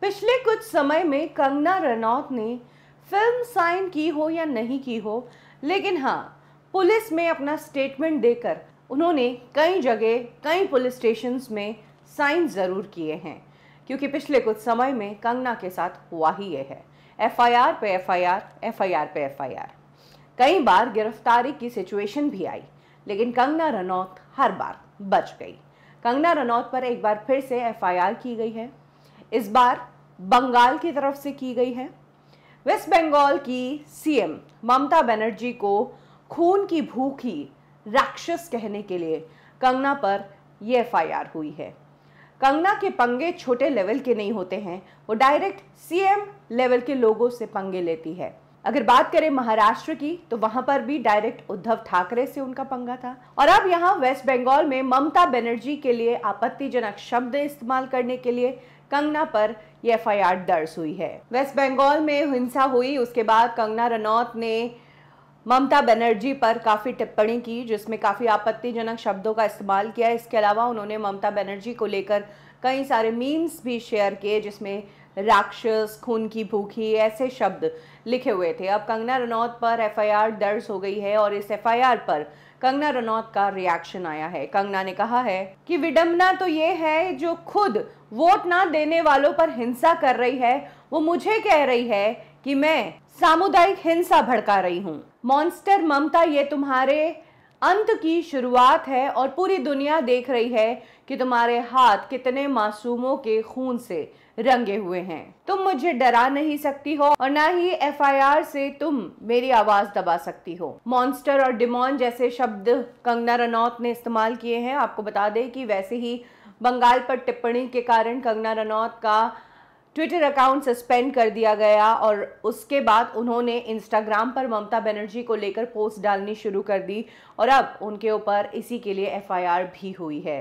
पिछले कुछ समय में कंगना रनौत ने फिल्म साइन की हो या नहीं की हो लेकिन हाँ पुलिस में अपना स्टेटमेंट देकर उन्होंने कई जगह कई पुलिस स्टेशन में साइन ज़रूर किए हैं क्योंकि पिछले कुछ समय में कंगना के साथ हुआ ही यह है एफआईआर पे एफआईआर एफआईआर पे एफआईआर कई बार गिरफ्तारी की सिचुएशन भी आई लेकिन कंगना रनौत हर बार बच गई कंगना रनौत पर एक बार फिर से एफआईआर की गई है इस बार बंगाल की तरफ से की गई है वेस्ट बंगाल की सीएम ममता बनर्जी को खून की भूखी राक्षस कहने के लिए कंगना पर यह एफ हुई है कंगना के पंगे छोटे लेवल के नहीं होते हैं वो डायरेक्ट सीएम लेवल के लोगों से पंगे लेती है अगर बात करें महाराष्ट्र की तो वहां पर भी डायरेक्ट उद्धव ठाकरे से उनका पंगा था और अब यहाँ वेस्ट बंगाल में ममता बनर्जी के लिए आपत्तिजनक शब्द इस्तेमाल करने के लिए कंगना पर ये एफ दर्ज हुई है वेस्ट बंगाल में हिंसा हुई उसके बाद कंगना रनौत ने ममता बनर्जी पर काफ़ी टिप्पणी की जिसमें काफ़ी आपत्तिजनक शब्दों का इस्तेमाल किया इसके अलावा उन्होंने ममता बनर्जी को लेकर कई सारे मीम्स भी शेयर किए जिसमें राक्षस खून की भूखी ऐसे शब्द लिखे हुए थे अब कंगना रनौत पर एफआईआर दर्ज हो गई है और इस एफआईआर पर कंगना रनौत का रिएक्शन आया है कंगना ने कहा है कि विडम्बना तो ये है जो खुद वोट ना देने वालों पर हिंसा कर रही है वो मुझे कह रही है कि मैं सामुदायिक हिंसा भड़का रही हूँ मॉन्स्टर ममता ये तुम्हारे अंत की शुरुआत है और पूरी दुनिया देख रही है कि तुम्हारे हाथ कितने मासूमों के खून से रंगे हुए हैं तुम मुझे डरा नहीं सकती हो और ना ही एफआईआर से तुम मेरी आवाज दबा सकती हो मॉन्स्टर और डिमोन जैसे शब्द कंगना रनौत ने इस्तेमाल किए हैं आपको बता दें कि वैसे ही बंगाल पर टिप्पणी के कारण कंगना रनौत का ट्विटर अकाउंट सस्पेंड कर दिया गया और उसके बाद उन्होंने इंस्टाग्राम पर ममता बनर्जी को लेकर पोस्ट डालनी शुरू कर दी और अब उनके ऊपर इसी के लिए एफआईआर भी हुई है